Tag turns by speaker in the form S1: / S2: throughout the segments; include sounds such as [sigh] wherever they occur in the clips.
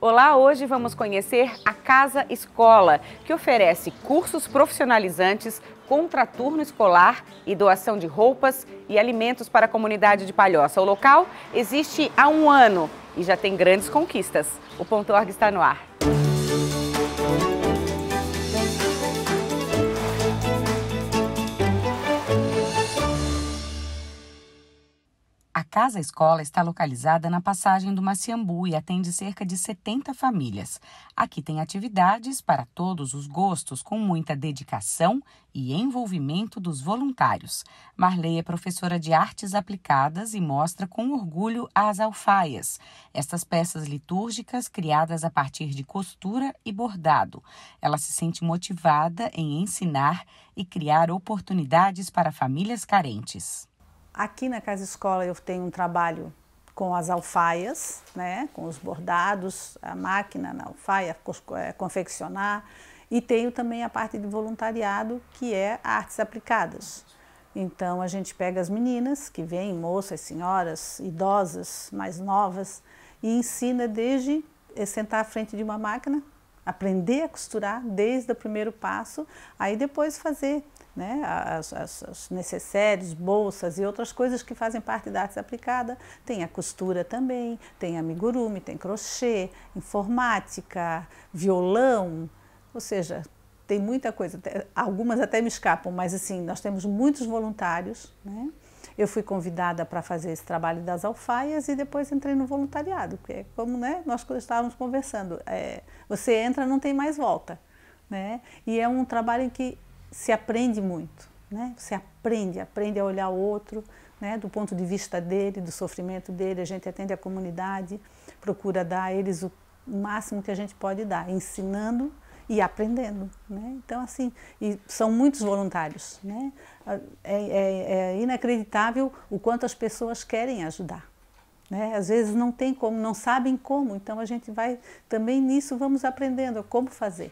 S1: Olá, hoje vamos conhecer a Casa Escola, que oferece cursos profissionalizantes, contraturno escolar e doação de roupas e alimentos para a comunidade de Palhoça. O local existe há um ano e já tem grandes conquistas. O Ponto Org está no ar. casa-escola está localizada na passagem do Maciambu e atende cerca de 70 famílias. Aqui tem atividades para todos os gostos, com muita dedicação e envolvimento dos voluntários. Marley é professora de artes aplicadas e mostra com orgulho as alfaias, estas peças litúrgicas criadas a partir de costura e bordado. Ela se sente motivada em ensinar e criar oportunidades para famílias carentes. Aqui na
S2: Casa Escola eu tenho um trabalho com as alfaias, né, com os bordados, a máquina na alfaia, é, confeccionar, e tenho também a parte de voluntariado, que é artes aplicadas. Então a gente pega as meninas que vêm, moças, senhoras, idosas, mais novas, e ensina desde sentar à frente de uma máquina, aprender a costurar desde o primeiro passo, aí depois fazer né, as, as, as necessários, bolsas e outras coisas que fazem parte da arte aplicada. Tem a costura também, tem amigurumi, tem crochê, informática, violão, ou seja, tem muita coisa. Algumas até me escapam, mas assim, nós temos muitos voluntários, né? Eu fui convidada para fazer esse trabalho das alfaias e depois entrei no voluntariado, porque é como né, nós estávamos conversando, é, você entra não tem mais volta, né? E é um trabalho que se aprende muito, né? Você aprende, aprende a olhar o outro, né? Do ponto de vista dele, do sofrimento dele, a gente atende a comunidade, procura dar a eles o máximo que a gente pode dar, ensinando e aprendendo, né? Então assim, e são muitos voluntários, né? Ah, é, é, é inacreditável o quanto as pessoas querem ajudar. Né? Às vezes não tem como, não sabem como, então a gente vai também nisso vamos aprendendo como fazer.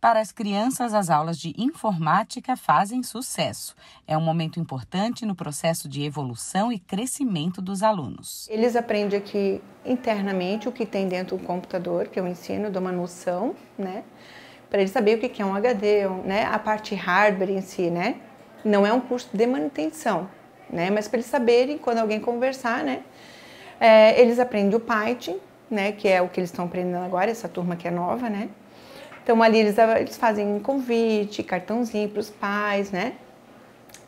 S1: Para as crianças, as aulas de informática fazem sucesso. É um momento importante no processo de evolução e crescimento dos alunos.
S3: Eles aprendem aqui internamente o que tem dentro do computador, que eu é ensino, dou uma noção, né? Para eles saberem o que é um HD, né? A parte hardware em si, né? Não é um curso de manutenção, né? Mas para eles saberem, quando alguém conversar, né? É, eles aprendem o Python, né? Que é o que eles estão aprendendo agora, essa turma que é nova, né? Então ali eles, eles fazem convite, cartãozinho para os pais, né?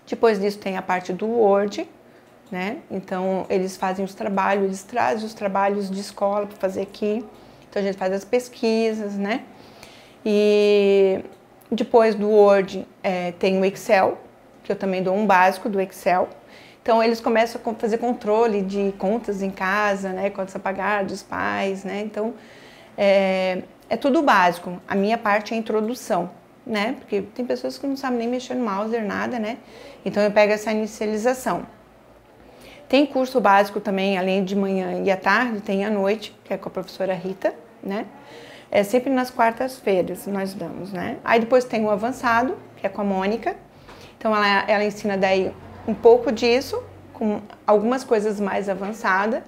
S3: Depois disso tem a parte do Word, né? Então eles fazem os trabalhos, eles trazem os trabalhos de escola para fazer aqui. Então a gente faz as pesquisas, né? E depois do Word é, tem o Excel, que eu também dou um básico do Excel. Então eles começam a fazer controle de contas em casa, né? Contas a pagar dos pais, né? Então é, é tudo básico. A minha parte é a introdução, né? Porque tem pessoas que não sabem nem mexer no mouse, nada, né? Então eu pego essa inicialização. Tem curso básico também, além de manhã e à tarde, tem à noite, que é com a professora Rita, né? É sempre nas quartas-feiras nós damos, né? Aí depois tem o avançado, que é com a Mônica. Então ela, ela ensina daí um pouco disso, com algumas coisas mais avançadas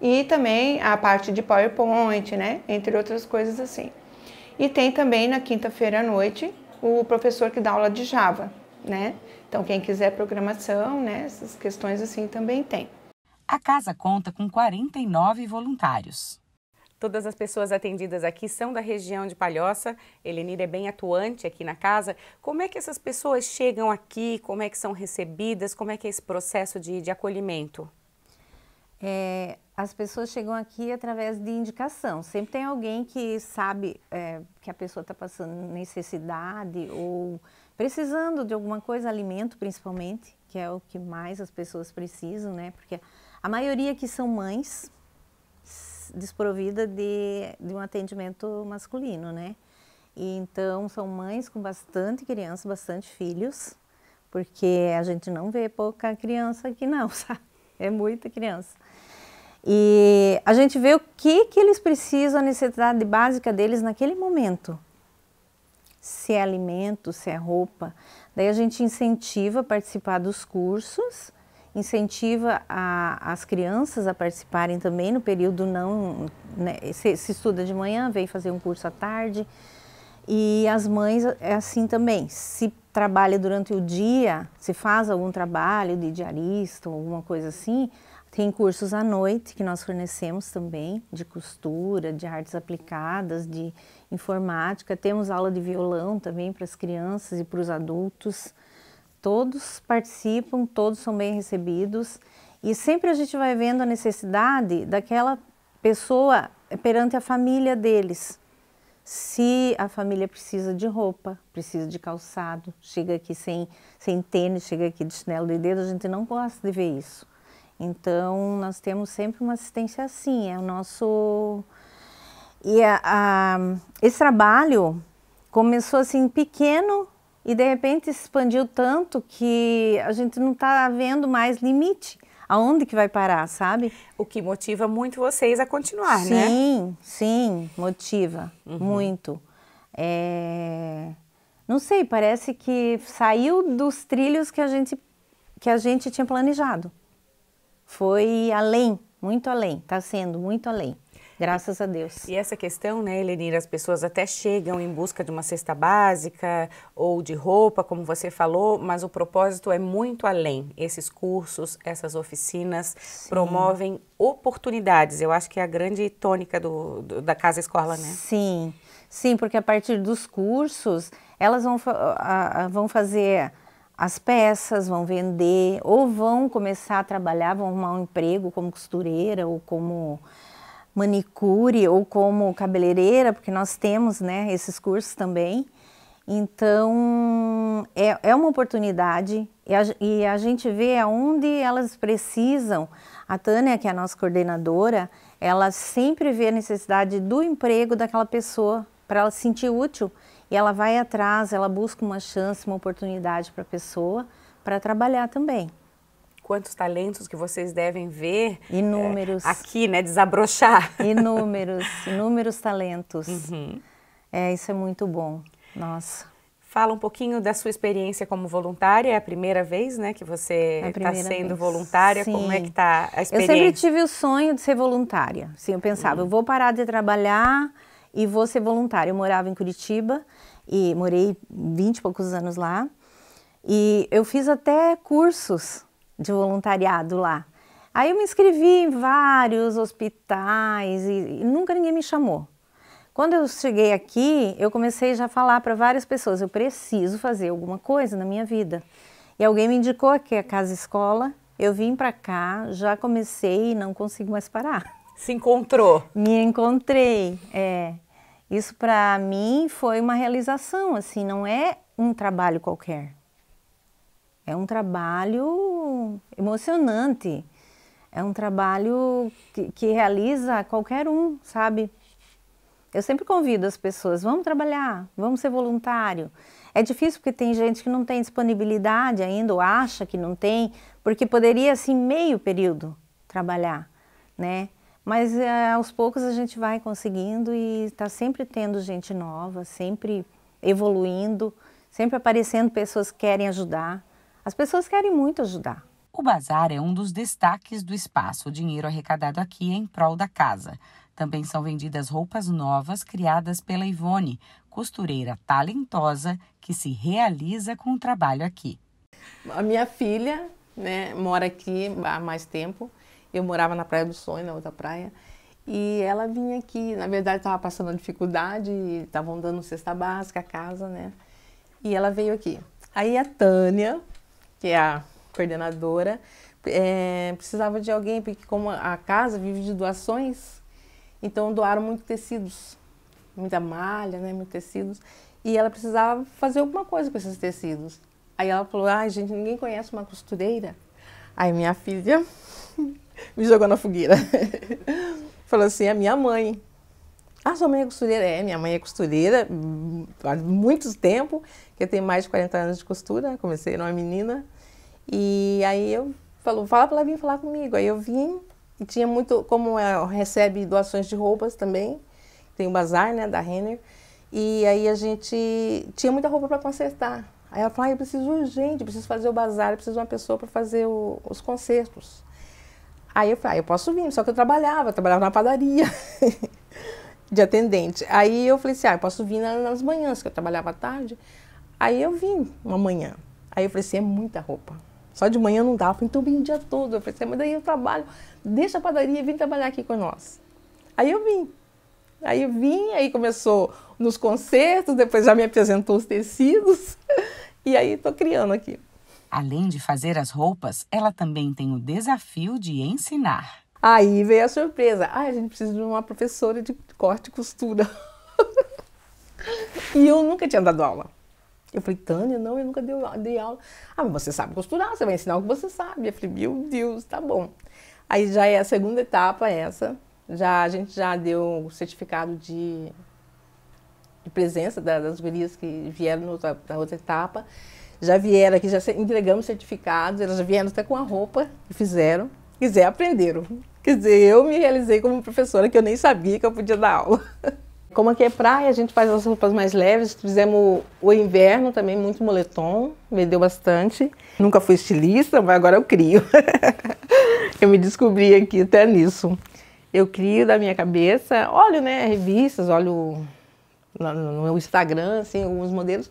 S3: e também a parte de PowerPoint, né? Entre outras coisas assim. E tem também na quinta-feira à noite o professor que dá aula de Java, né? Então quem quiser programação, né? Essas questões assim também tem.
S1: A casa conta com 49 voluntários. Todas as pessoas atendidas aqui são da região de Palhoça. Elenir é bem atuante aqui na casa. Como é que essas pessoas chegam aqui? Como é que são recebidas? Como é que é esse processo de, de acolhimento?
S4: É, as pessoas chegam aqui através de indicação. Sempre tem alguém que sabe é, que a pessoa está passando necessidade ou precisando de alguma coisa, alimento principalmente, que é o que mais as pessoas precisam, né? Porque a maioria que são mães desprovida de, de um atendimento masculino, né? E então são mães com bastante criança, bastante filhos, porque a gente não vê pouca criança aqui não, [laughs] sabe? É muita criança. E a gente vê o que, que eles precisam, a necessidade básica deles naquele momento. Se é alimento, se é roupa. Daí a gente incentiva a participar dos cursos, incentiva a, as crianças a participarem também no período não. Né, se, se estuda de manhã, vem fazer um curso à tarde. E as mães é assim também. Se trabalha durante o dia, se faz algum trabalho de diarista ou alguma coisa assim, tem cursos à noite que nós fornecemos também, de costura, de artes aplicadas, de informática. Temos aula de violão também para as crianças e para os adultos. Todos participam, todos são bem recebidos. E sempre a gente vai vendo a necessidade daquela pessoa perante a família deles. Se a família precisa de roupa, precisa de calçado, chega aqui sem, sem tênis, chega aqui de chinelo de dedo, a gente não gosta de ver isso. Então, nós temos sempre uma assistência assim, é o nosso... E a, a, esse trabalho começou assim pequeno e de repente se expandiu tanto que a gente não está vendo mais limite. Aonde que vai parar, sabe? O que motiva muito vocês a continuar, sim, né? Sim, sim, motiva uhum. muito. É... Não sei, parece que saiu dos trilhos que a gente que a gente tinha planejado foi além, muito além, está sendo muito além. Graças a Deus. E essa questão, né, Elenir, as pessoas até chegam em busca de uma cesta básica ou de roupa,
S1: como você falou, mas o propósito é muito além. Esses cursos, essas oficinas Sim. promovem oportunidades. Eu acho que é a grande tônica do, do, da Casa
S4: Escola, né? Sim. Sim, porque a partir dos cursos, elas vão, vão fazer as peças, vão vender ou vão começar a trabalhar, vão arrumar um emprego como costureira ou como manicure ou como cabeleireira, porque nós temos né, esses cursos também. Então, é, é uma oportunidade e a, e a gente vê aonde elas precisam. A Tânia, que é a nossa coordenadora, ela sempre vê a necessidade do emprego daquela pessoa para ela se sentir útil e ela vai atrás, ela busca uma chance, uma oportunidade para a pessoa para trabalhar também.
S1: Quantos talentos que vocês devem ver
S4: é, inúmeros é, aqui, né, desabrochar. [laughs] Inúmeros, inúmeros talentos. Uhum. É, isso é muito bom. Nossa.
S1: Fala um pouquinho da sua experiência como voluntária. É a primeira vez, né, que você está é sendo vez. voluntária. Sim. Como é que está a experiência? Eu sempre
S4: tive o sonho de ser voluntária. Sim, eu pensava, uhum. eu vou parar de trabalhar, e vou ser voluntária. Eu morava em Curitiba e morei 20 e poucos anos lá. E eu fiz até cursos de voluntariado lá. Aí eu me inscrevi em vários hospitais e, e nunca ninguém me chamou. Quando eu cheguei aqui, eu comecei já a falar para várias pessoas, eu preciso fazer alguma coisa na minha vida. E alguém me indicou aqui a casa escola, eu vim para cá, já comecei e não consigo mais parar. Se encontrou. Me encontrei, é. Isso para mim foi uma realização, assim, não é um trabalho qualquer. É um trabalho emocionante. É um trabalho que, que realiza qualquer um, sabe? Eu sempre convido as pessoas, vamos trabalhar, vamos ser voluntário. É difícil porque tem gente que não tem disponibilidade ainda, ou acha que não tem, porque poderia, assim, meio período trabalhar, né? Mas é, aos poucos a gente vai conseguindo e está sempre tendo gente nova, sempre evoluindo, sempre aparecendo pessoas que querem ajudar. As pessoas querem muito ajudar.
S1: O bazar é um dos destaques do espaço. O dinheiro arrecadado aqui é em prol da casa. Também são vendidas roupas novas criadas pela Ivone, costureira talentosa que se realiza com o trabalho aqui.
S5: A minha filha né, mora aqui há mais tempo eu morava na Praia do Sonho, na outra praia. E ela vinha aqui, na verdade estava passando dificuldade, estavam dando cesta básica, casa, né? E ela veio aqui. Aí a Tânia, que é a coordenadora, é, precisava de alguém, porque como a casa vive de doações, então doaram muitos tecidos, muita malha, né? Muitos tecidos. E ela precisava fazer alguma coisa com esses tecidos. Aí ela falou, ai ah, gente, ninguém conhece uma costureira. Aí minha filha me jogou na fogueira. [laughs] Falou assim: a é minha mãe. Ah, sua mãe é costureira? É, minha mãe é costureira há muito tempo, que eu tenho mais de 40 anos de costura, comecei numa menina. E aí eu falou, fala para ela vir falar comigo. Aí eu vim e tinha muito, como ela recebe doações de roupas também, tem o um bazar, né, da Renner. E aí a gente tinha muita roupa para consertar. Aí ela falou, ah, eu preciso urgente, preciso fazer o bazar, preciso de uma pessoa para fazer o, os concertos. Aí eu falei, ah, eu posso vir, só que eu trabalhava, eu trabalhava na padaria [laughs] de atendente. Aí eu falei assim, ah, eu posso vir nas manhãs, que eu trabalhava à tarde. Aí eu vim uma manhã. Aí eu falei assim, é muita roupa. Só de manhã não dava, então vim o dia todo. Eu falei assim, mas daí eu trabalho, deixa a padaria, e vem trabalhar aqui com nós. Aí eu vim. Aí eu vim, aí começou nos concertos, depois já me apresentou os tecidos. [laughs] e aí estou criando aqui.
S1: Além de fazer as roupas, ela também tem o desafio de ensinar.
S5: Aí veio a surpresa. Ah, a gente precisa de uma professora de corte e costura. [laughs] e eu nunca tinha dado aula. Eu falei, Tânia, não, eu nunca dei, aula. Ah, mas você sabe costurar, você vai ensinar o que você sabe. Eu falei, meu Deus, tá bom. Aí já é a segunda etapa essa. Já, a gente já deu o certificado de, de presença das gurias que vieram na outra etapa já vieram aqui, já entregamos certificados, elas já vieram até com a roupa que fizeram. Quiser, aprenderam. Quer dizer, eu me realizei como professora, que eu nem sabia que eu podia dar aula. [laughs] Como aqui é praia, a gente faz as roupas mais leves. Fizemos o inverno também, muito moletom, vendeu bastante. Nunca fui estilista, mas agora eu crio. [laughs] eu me descobri aqui até nisso. Eu crio da minha cabeça, olho né, revistas, olho no, no Instagram, assim, alguns modelos.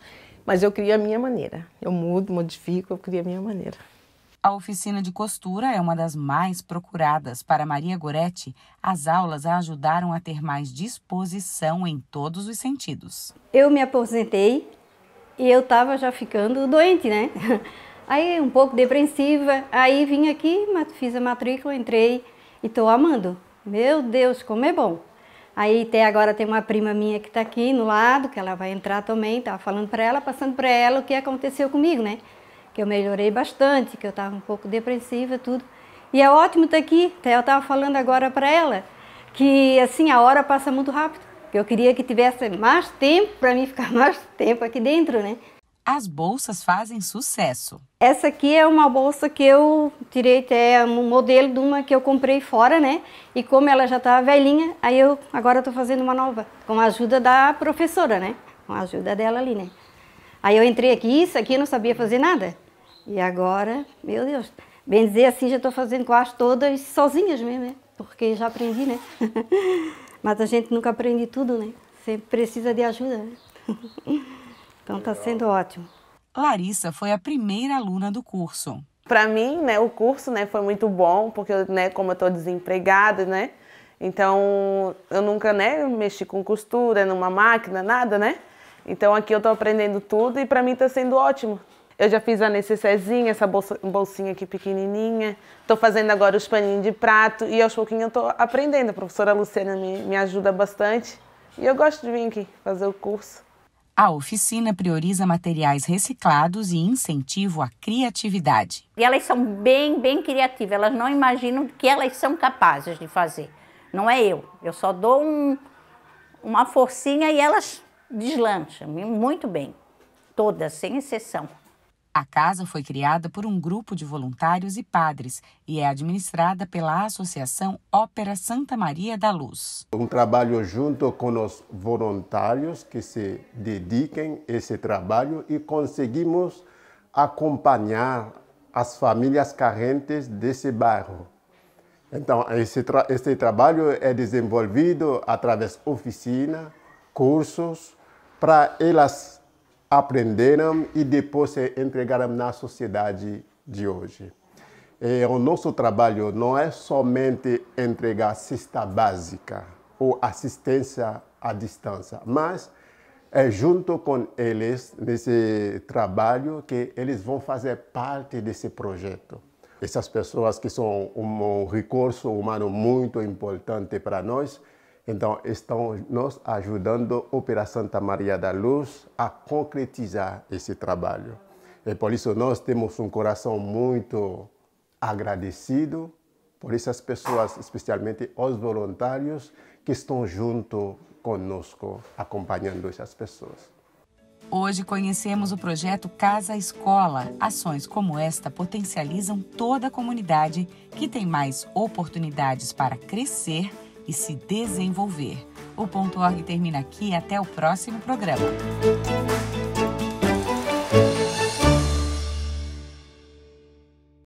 S5: Mas eu crio a minha maneira. Eu mudo, modifico, eu crio a minha maneira.
S1: A oficina de costura é uma das mais procuradas. Para Maria Goretti, as aulas a ajudaram a ter mais disposição
S6: em todos os sentidos. Eu me aposentei e eu estava já ficando doente, né? [laughs] Aí um pouco depressiva, aí vim aqui, fiz a matrícula, entrei e estou amando. Meu Deus, como é bom! Aí até agora tem uma prima minha que está aqui no lado, que ela vai entrar também, estava falando para ela, passando para ela o que aconteceu comigo, né? Que eu melhorei bastante, que eu estava um pouco depressiva, tudo. E é ótimo estar tá aqui, até eu estava falando agora para ela, que assim, a hora passa muito rápido. Eu queria que tivesse mais tempo para mim ficar [laughs] mais tempo aqui dentro, né? as bolsas fazem sucesso. Essa aqui é uma bolsa que eu tirei, é um modelo de uma que eu comprei fora, né? E como ela já tá velhinha, aí eu agora estou fazendo uma nova, com a ajuda da professora, né? Com a ajuda dela ali, né? Aí eu entrei aqui, isso aqui eu não sabia fazer nada. E agora, meu Deus, bem dizer assim, já estou fazendo quase todas sozinhas mesmo, né? Porque já aprendi, né? [laughs] Mas a gente nunca aprende tudo, né? Sempre precisa de ajuda, né? [laughs] Então está sendo ótimo. Larissa foi a primeira aluna do curso. Para mim, né, o curso, né, foi muito bom, porque
S5: né, como eu estou desempregada, né, então eu nunca, né, mexi com costura, numa máquina, nada, né? Então aqui eu estou aprendendo tudo e para mim está sendo ótimo. Eu já fiz a necessezinha, essa bolsinha aqui pequenininha. Estou fazendo agora os paninhos de prato e aos pouquinhos eu estou aprendendo. A professora Luciana me, me ajuda bastante. E eu gosto de vir aqui fazer o curso.
S1: A oficina prioriza materiais reciclados e incentivo à criatividade.
S4: E elas são bem, bem criativas, elas não imaginam que elas são capazes de fazer. Não é eu, eu só dou um, uma forcinha e elas deslancham, muito bem, todas, sem exceção. A casa
S1: foi criada por um grupo de voluntários e padres e é administrada pela Associação Ópera Santa Maria da Luz.
S7: Um trabalho junto com os voluntários que se dediquem a esse trabalho e conseguimos acompanhar as famílias carentes desse bairro. Então, esse, tra esse trabalho é desenvolvido através de oficina, cursos, para elas aprenderam e depois se entregaram na sociedade de hoje. E é, o nosso trabalho não é somente entregar cesta básica ou assistência à distância, mas é junto com eles, nesse trabalho, que eles vão fazer parte desse projeto. Essas pessoas que são um recurso humano muito importante para nós, então, estão nos ajudando a Operação Santa Maria da Luz a concretizar esse trabalho. E por isso nós temos um coração muito agradecido por essas pessoas, especialmente os voluntários que estão junto conosco, acompanhando essas pessoas.
S1: Hoje conhecemos o projeto Casa Escola. Ações como esta potencializam toda a comunidade que tem mais oportunidades para crescer e se desenvolver. O ponto org termina aqui até o próximo programa.